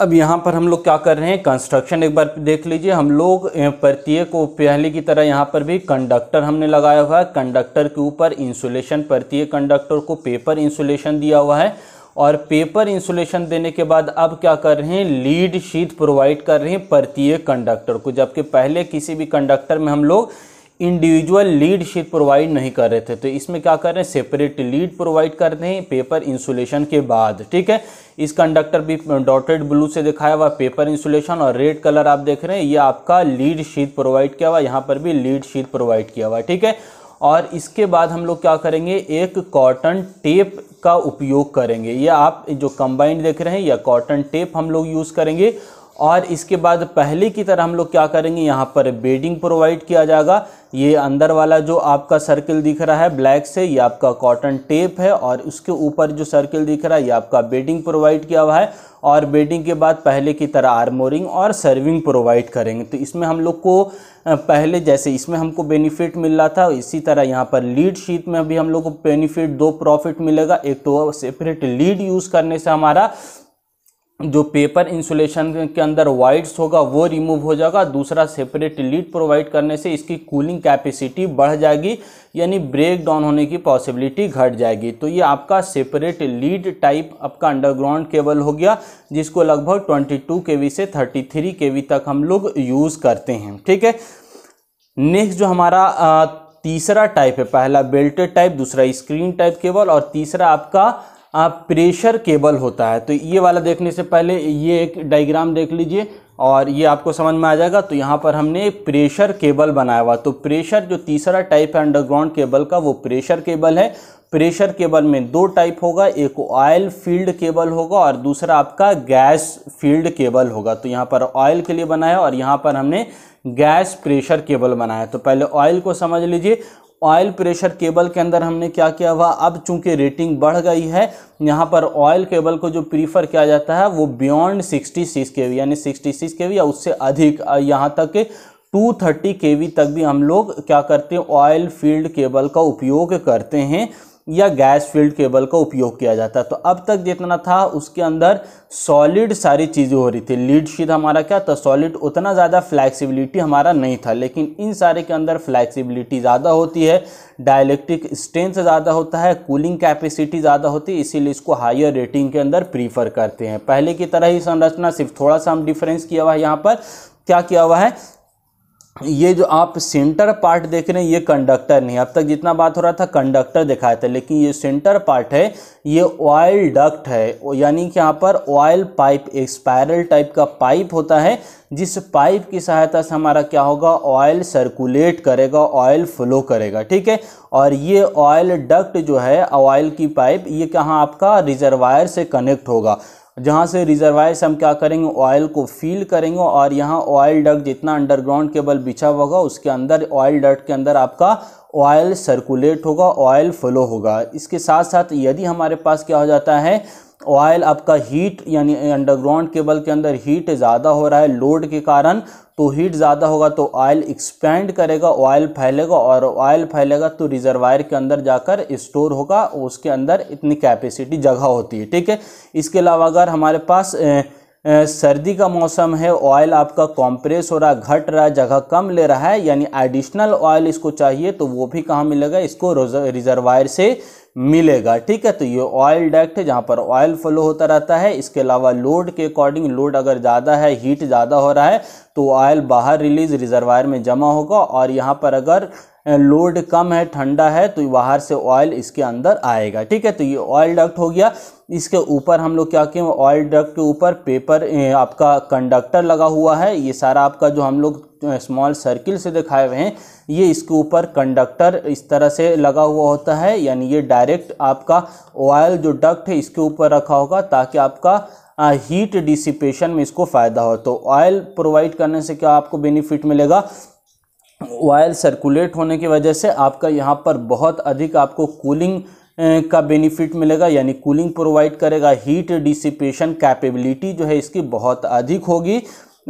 अब यहाँ पर हम लोग क्या कर रहे हैं कंस्ट्रक्शन एक बार देख लीजिए हम लोग प्रत्येक पहले की तरह यहाँ पर भी कंडक्टर हमने लगाया हुआ है कंडक्टर के ऊपर इंसुलेशन प्रत्येक कंडक्टर को पेपर इंसुलेशन दिया हुआ है और पेपर इंसुलेशन देने के बाद अब क्या कर रहे हैं लीड शीट प्रोवाइड कर रहे हैं प्रत्येक कंडक्टर को जबकि पहले किसी भी कंडक्टर में हम लोग इंडिविजुअल लीड शीट प्रोवाइड नहीं कर रहे थे तो इसमें क्या कर रहे हैं सेपरेट लीड प्रोवाइड कर रहे हैं पेपर इंसुलेशन के बाद ठीक है इस कंडक्टर भी डॉटेड ब्लू से दिखाया हुआ पेपर इंसुलेशन और रेड कलर आप देख रहे हैं ये आपका लीड शीट प्रोवाइड किया हुआ यहाँ पर भी लीड शीट प्रोवाइड किया हुआ ठीक है और इसके बाद हम लोग क्या करेंगे एक कॉटन टेप का उपयोग करेंगे ये आप जो कंबाइंड देख रहे हैं या कॉटन टेप हम लोग यूज़ करेंगे और इसके बाद पहले की तरह हम लोग क्या करेंगे यहाँ पर बेडिंग प्रोवाइड किया जाएगा ये अंदर वाला जो आपका सर्किल दिख रहा है ब्लैक से ये आपका कॉटन टेप है और उसके ऊपर जो सर्किल दिख रहा है ये आपका बेडिंग प्रोवाइड किया हुआ है और बेडिंग के बाद पहले की तरह आर्मोरिंग और सर्विंग प्रोवाइड करेंगे तो इसमें हम लोग को पहले जैसे इसमें हमको बेनिफिट मिल रहा था इसी तरह यहाँ पर लीड शीट में भी हम लोग को बेनिफिट दो प्रॉफिट मिलेगा एक तो सेपरेट लीड यूज़ करने से हमारा जो पेपर इंसुलेशन के अंदर वाइट्स होगा वो रिमूव हो जाएगा दूसरा सेपरेट लीड प्रोवाइड करने से इसकी कूलिंग कैपेसिटी बढ़ जाएगी यानी ब्रेक डाउन होने की पॉसिबिलिटी घट जाएगी तो ये आपका सेपरेट लीड टाइप आपका अंडरग्राउंड केबल हो गया जिसको लगभग 22 वी से 33 वी तक हम लोग यूज़ करते हैं ठीक है नेक्स्ट जो हमारा तीसरा टाइप है पहला बेल्टेड टाइप दूसरा स्क्रीन टाइप केबल और तीसरा आपका प्रेशर केबल होता है तो ये वाला देखने से पहले ये एक डायग्राम देख लीजिए और ये आपको समझ में आ जाएगा तो यहाँ पर हमने प्रेशर केबल बनाया हुआ तो प्रेशर जो तीसरा टाइप है अंडरग्राउंड केबल का वो प्रेशर केबल है प्रेशर केबल में दो टाइप होगा एक ऑयल फील्ड केबल होगा और दूसरा आपका गैस फील्ड केबल होगा तो यहाँ पर ऑयल के लिए बनाया और यहाँ पर हमने गैस प्रेशर केबल बनाया तो पहले ऑयल को समझ लीजिए ऑयल प्रेशर केबल के अंदर हमने क्या किया हुआ अब चूंकि रेटिंग बढ़ गई है यहाँ पर ऑयल केबल को जो प्रीफर किया जाता है वो बियॉन्ड 66 के वी यानी 66 के वी या उससे अधिक यहाँ तक के 230 के वी तक भी हम लोग क्या करते हैं ऑयल फील्ड केबल का उपयोग करते हैं या गैस फील्ड केबल का उपयोग किया जाता है तो अब तक जितना था उसके अंदर सॉलिड सारी चीज़ें हो रही थी लीड शीट हमारा क्या था सॉलिड उतना ज़्यादा फ्लैक्सिबिलिटी हमारा नहीं था लेकिन इन सारे के अंदर फ्लैक्सिबिलिटी ज़्यादा होती है डायलेक्ट्रिक स्ट्रेंथ ज़्यादा होता है कूलिंग कैपेसिटी ज़्यादा होती है इसीलिए इसको हायर रेटिंग के अंदर प्रीफर करते हैं पहले की तरह ही संरचना सिर्फ थोड़ा सा हम डिफरेंस किया हुआ है यहाँ पर क्या किया हुआ है ये जो आप सेंटर पार्ट देख रहे हैं ये कंडक्टर नहीं अब तक जितना बात हो रहा था कंडक्टर दिखाया था लेकिन ये सेंटर पार्ट है ये ऑयल डक्ट है यानी कि यहाँ पर ऑयल पाइप एक स्पायरल टाइप का पाइप होता है जिस पाइप की सहायता से हमारा क्या होगा ऑयल सर्कुलेट करेगा ऑयल फ्लो करेगा ठीक है और ये ऑयल डक्ट जो है ऑयल की पाइप ये कहाँ आपका रिजर्वायर से कनेक्ट होगा जहाँ से रिजर्वाइज से हम क्या करेंगे ऑयल को फील करेंगे और यहाँ ऑयल डक जितना अंडरग्राउंड केबल बिछा होगा उसके अंदर ऑयल डक के अंदर आपका ऑयल सर्कुलेट होगा ऑयल फ्लो होगा इसके साथ साथ यदि हमारे पास क्या हो जाता है ऑयल आपका हीट यानी अंडरग्राउंड केबल के अंदर हीट ज़्यादा हो रहा है लोड के कारण तो हीट ज़्यादा होगा तो ऑयल एक्सपेंड करेगा ऑयल फैलेगा और ऑयल फैलेगा तो रिजर्वायर के अंदर जाकर स्टोर होगा उसके अंदर इतनी कैपेसिटी जगह होती है ठीक है इसके अलावा अगर हमारे पास ए, सर्दी का मौसम है ऑयल आपका कॉम्प्रेस हो रहा घट रहा है जगह कम ले रहा है यानी एडिशनल ऑयल इसको चाहिए तो वो भी कहाँ मिलेगा इसको रिजर्वायर से मिलेगा ठीक है तो ये ऑयल डक्ट है जहाँ पर ऑयल फ्लो होता रहता है इसके अलावा लोड के अकॉर्डिंग लोड अगर ज़्यादा है हीट ज़्यादा हो रहा है तो ऑयल बाहर रिलीज रिजर्वायर में जमा होगा और यहाँ पर अगर लोड कम है ठंडा है तो बाहर से ऑयल इसके अंदर आएगा ठीक है तो ये ऑयल डक्ट हो गया इसके ऊपर हम लोग क्या किए ऑयल ड्रग के ऊपर पेपर आपका कंडक्टर लगा हुआ है ये सारा आपका जो हम लोग स्मॉल सर्किल से दिखाए हुए हैं ये इसके ऊपर कंडक्टर इस तरह से लगा हुआ होता है यानी ये डायरेक्ट आपका ऑयल जो डक्ट है इसके ऊपर रखा होगा ताकि आपका हीट डिसिपेशन में इसको फ़ायदा हो तो ऑयल प्रोवाइड करने से क्या आपको बेनिफिट मिलेगा ऑयल सर्कुलेट होने की वजह से आपका यहाँ पर बहुत अधिक आपको कूलिंग का बेनिफिट मिलेगा यानी कूलिंग प्रोवाइड करेगा हीट डिसिपेशन कैपेबिलिटी जो है इसकी बहुत अधिक होगी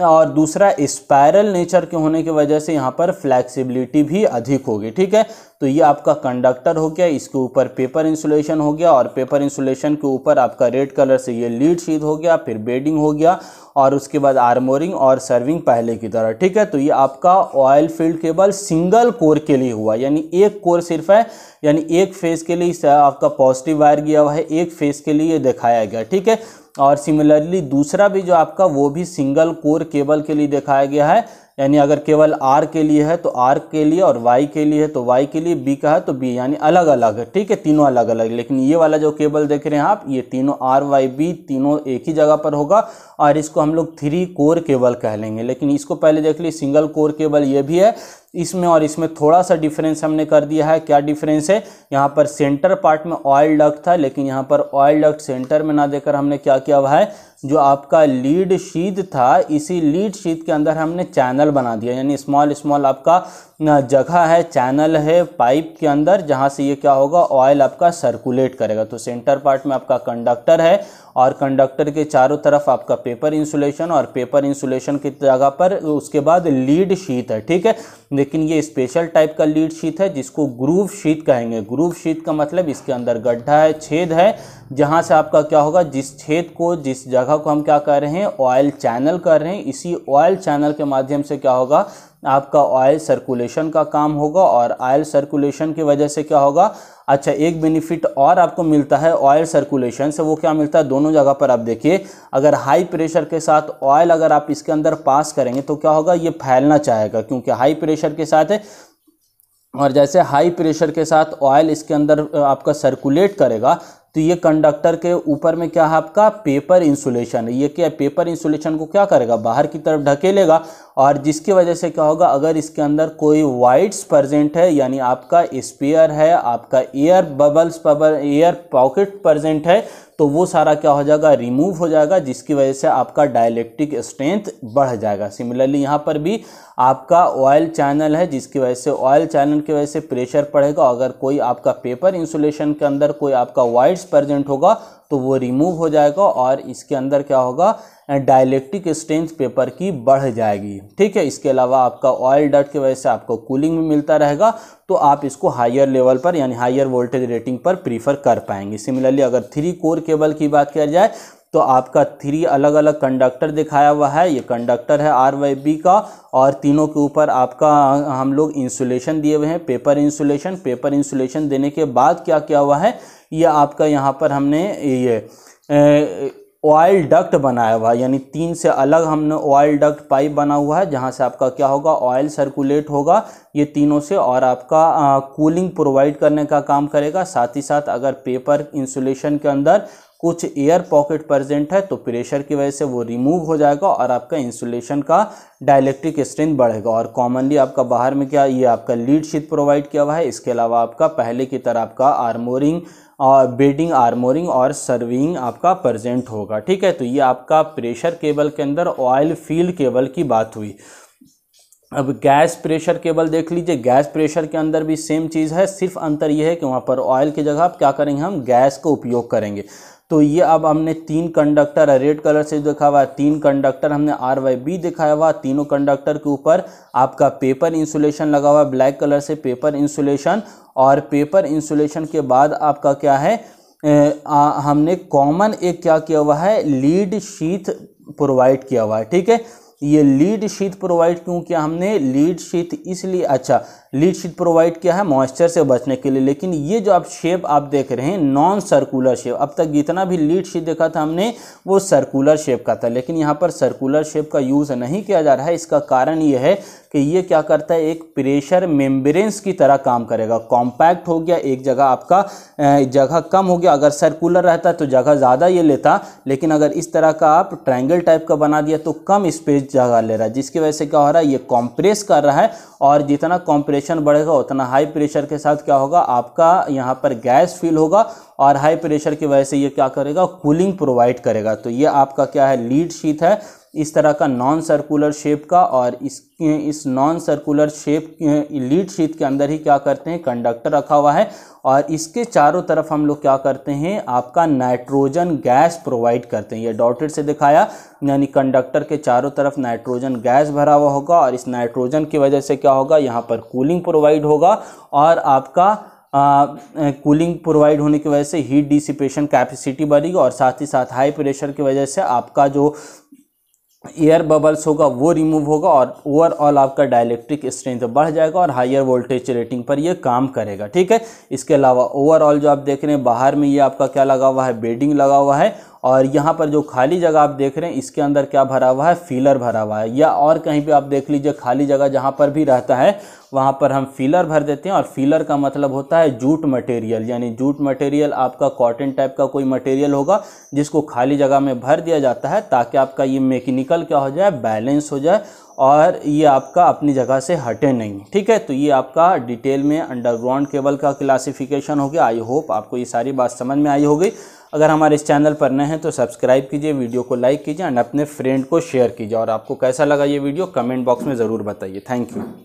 और दूसरा स्पायरल नेचर के होने की वजह से यहाँ पर फ्लैक्सिबिलिटी भी अधिक होगी ठीक है तो ये आपका कंडक्टर हो गया इसके ऊपर पेपर इंसुलेशन हो गया और पेपर इंसुलेशन के ऊपर आपका रेड कलर से ये लीड शीट हो गया फिर बेडिंग हो गया और उसके बाद आर्मोरिंग और सर्विंग पहले की तरह ठीक है तो ये आपका oil field cable single core के लिए हुआ यानी एक कोर सिर्फ है यानी एक फेज के लिए आपका पॉजिटिव वायर गया हुआ है एक फेज के लिए दिखाया गया ठीक है और सिमिलरली दूसरा भी जो आपका वो भी सिंगल कोर केबल के लिए दिखाया गया है यानी अगर केवल आर के लिए है तो आर के लिए और वाई के लिए है तो वाई के लिए बी का है तो बी यानी अलग अलग है ठीक है तीनों अलग अलग लेकिन ये वाला जो केबल देख रहे हैं आप ये तीनों आर वाई बी तीनों एक ही जगह पर होगा और इसको हम लोग थ्री कोर केबल कह लेंगे लेकिन इसको पहले देख लीजिए सिंगल कोर केबल ये भी है इसमें और इसमें थोड़ा सा डिफरेंस हमने कर दिया है क्या डिफरेंस है यहाँ पर सेंटर पार्ट में ऑयल डक था लेकिन यहाँ पर ऑयल डक सेंटर में ना देकर हमने क्या किया हुआ है जो आपका लीड शीत था इसी लीड शीत के अंदर हमने चैनल बना दिया यानी स्मॉल स्मॉल आपका जगह है चैनल है पाइप के अंदर जहाँ से ये क्या होगा ऑयल आपका सर्कुलेट करेगा तो सेंटर पार्ट में आपका कंडक्टर है और कंडक्टर के चारों तरफ आपका पेपर इंसुलेशन और पेपर इंसुलेशन की जगह पर उसके बाद लीड शीत है ठीक है लेकिन ये स्पेशल टाइप का लीड शीत है जिसको ग्रूव शीत कहेंगे ग्रूव शीत का मतलब इसके अंदर गड्ढा है छेद है जहाँ से आपका क्या होगा जिस छेद को जिस जगह को हम क्या कर रहे हैं ऑयल चैनल कर रहे हैं इसी ऑयल चैनल के माध्यम से क्या होगा आपका ऑयल सर्कुलेशन का काम होगा और ऑयल सर्कुलेशन की वजह से क्या होगा अच्छा एक बेनिफिट और आपको मिलता है ऑयल सर्कुलेशन से वो क्या मिलता है दोनों जगह पर आप देखिए अगर हाई प्रेशर के साथ ऑयल अगर आप इसके अंदर पास करेंगे तो क्या होगा ये फैलना चाहेगा क्योंकि हाई प्रेशर के साथ है और जैसे हाई प्रेशर के साथ ऑयल इसके अंदर आपका सर्कुलेट करेगा तो ये कंडक्टर के ऊपर में क्या है आपका पेपर इंसुलेशन ये क्या पेपर इंसुलेशन को क्या करेगा बाहर की तरफ ढकेलेगा और जिसकी वजह से क्या होगा अगर इसके अंदर कोई वाइट्स प्रजेंट है यानी आपका स्पेयर है आपका air bubbles bubble air pocket present है तो वो सारा क्या हो जाएगा रिमूव हो जाएगा जिसकी वजह से आपका डायलेक्ट्रिक स्ट्रेंथ बढ़ जाएगा सिमिलरली यहाँ पर भी आपका ऑयल चैनल है जिसकी वजह से ऑयल चैनल की वजह से प्रेशर पड़ेगा अगर कोई आपका पेपर इंसुलेशन के अंदर कोई आपका वाइट्स प्रेजेंट होगा तो वो रिमूव हो जाएगा और इसके अंदर क्या होगा डायलेक्टिक स्ट्रेंथ पेपर की बढ़ जाएगी ठीक है इसके अलावा आपका ऑयल डट की वजह से आपको कूलिंग भी मिलता रहेगा तो आप इसको हायर लेवल पर यानी हायर वोल्टेज रेटिंग पर प्रीफर कर पाएंगे सिमिलरली अगर थ्री कोर केबल की बात किया जाए तो आपका थ्री अलग अलग कंडक्टर दिखाया हुआ है ये कंडक्टर है आर वाई बी का और तीनों के ऊपर आपका हम लोग इंसुलेशन दिए हुए हैं पेपर इंसुलेशन पेपर इंसुलेशन देने के बाद क्या क्या हुआ है ये आपका यहाँ पर हमने ये ऑयल डक्ट बनाया हुआ है यानी तीन से अलग हमने ऑयल डक्ट पाइप बना हुआ है जहाँ से आपका क्या होगा ऑयल सर्कुलेट होगा ये तीनों से और आपका कूलिंग प्रोवाइड करने का काम करेगा साथ ही साथ अगर पेपर इंसुलेशन के अंदर कुछ एयर पॉकेट प्रेजेंट है तो प्रेशर की वजह से वो रिमूव हो जाएगा और आपका इंसुलेशन का डायलेक्ट्रिक स्ट्रेंथ बढ़ेगा और कॉमनली आपका बाहर में क्या ये आपका लीड शीट प्रोवाइड किया हुआ है इसके अलावा आपका पहले की तरह आपका आर्मोरिंग और बेडिंग आर्मोरिंग और सर्विंग आपका प्रेजेंट होगा ठीक है तो ये आपका प्रेशर केबल के अंदर ऑयल फील्ड केबल की बात हुई अब गैस प्रेशर केबल देख लीजिए गैस प्रेशर के अंदर भी सेम चीज़ है सिर्फ अंतर यह है कि वहाँ पर ऑयल की जगह आप क्या करेंगे हम गैस का उपयोग करेंगे तो ये अब हमने तीन कंडक्टर रेड कलर से दिखा हुआ है तीन कंडक्टर हमने आर वाई बी दिखाया हुआ तीनों कंडक्टर के ऊपर आपका पेपर इंसुलेशन लगा हुआ है ब्लैक कलर से पेपर इंसुलेशन और पेपर इंसुलेशन के बाद आपका क्या है आ, हमने कॉमन एक क्या किया हुआ है लीड शीथ प्रोवाइड किया हुआ है ठीक है ये लीड शीथ प्रोवाइड क्यों किया हमने लीड शीथ इसलिए अच्छा लीड शीट प्रोवाइड किया है मॉइस्चर से बचने के लिए लेकिन ये जो आप शेप आप देख रहे हैं नॉन सर्कुलर शेप अब तक जितना भी लीड शीट देखा था हमने वो सर्कुलर शेप का था लेकिन यहाँ पर सर्कुलर शेप का यूज़ नहीं किया जा रहा है इसका कारण ये है कि ये क्या करता है एक प्रेशर मेम्बरेंस की तरह काम करेगा कॉम्पैक्ट हो गया एक जगह आपका जगह कम हो गया अगर सर्कुलर रहता तो जगह ज़्यादा ये लेता लेकिन अगर इस तरह का आप ट्रायंगल टाइप का बना दिया तो कम स्पेस जगह ले रहा है जिसकी वजह से क्या हो रहा है ये कॉम्प्रेस कर रहा है और जितना कॉम्प्रेस प्रेशर बढ़ेगा उतना हाई प्रेशर के साथ क्या होगा आपका यहाँ पर गैस फील होगा और हाई प्रेशर की वजह से ये क्या करेगा कूलिंग प्रोवाइड करेगा तो ये आपका क्या है लीड शीत है इस तरह का नॉन सर्कुलर शेप का और इस इस नॉन सर्कुलर शेप लीड शीत के अंदर ही क्या करते हैं कंडक्टर रखा हुआ है और इसके चारों तरफ हम लोग क्या करते हैं आपका नाइट्रोजन गैस प्रोवाइड करते हैं ये डॉटेड से दिखाया यानी कंडक्टर के चारों तरफ नाइट्रोजन गैस भरा हुआ होगा और इस नाइट्रोजन की वजह से क्या होगा यहाँ पर कूलिंग प्रोवाइड होगा और आपका कूलिंग प्रोवाइड होने की वजह से हीट डिसिपेशन कैपेसिटी बढ़ेगी और साथ ही साथ हाई प्रेशर की वजह से आपका जो एयर बबल्स होगा वो रिमूव होगा और ओवरऑल आपका डायलेक्ट्रिक स्ट्रेंथ बढ़ जाएगा और हायर वोल्टेज रेटिंग पर ये काम करेगा ठीक है इसके अलावा ओवरऑल जो आप देख रहे हैं बाहर में ये आपका क्या लगा हुआ है बेडिंग लगा हुआ है और यहाँ पर जो खाली जगह आप देख रहे हैं इसके अंदर क्या भरा हुआ है फीलर भरा हुआ है या और कहीं पे आप देख लीजिए खाली जगह जहाँ पर भी रहता है वहाँ पर हम फीलर भर देते हैं और फीलर का मतलब होता है जूट मटेरियल यानी जूट मटेरियल आपका कॉटन टाइप का कोई मटेरियल होगा जिसको खाली जगह में भर दिया जाता है ताकि आपका ये मैकेनिकल क्या हो जाए बैलेंस हो जाए और ये आपका अपनी जगह से हटे नहीं ठीक है तो ये आपका डिटेल में अंडरग्राउंड केबल का क्लासिफिकेशन हो गया आई होप आपको ये सारी बात समझ में आई होगी अगर हमारे इस चैनल पर नए हैं तो सब्सक्राइब कीजिए वीडियो को लाइक कीजिए एंड अपने फ्रेंड को शेयर कीजिए और आपको कैसा लगा ये वीडियो कमेंट बॉक्स में ज़रूर बताइए थैंक यू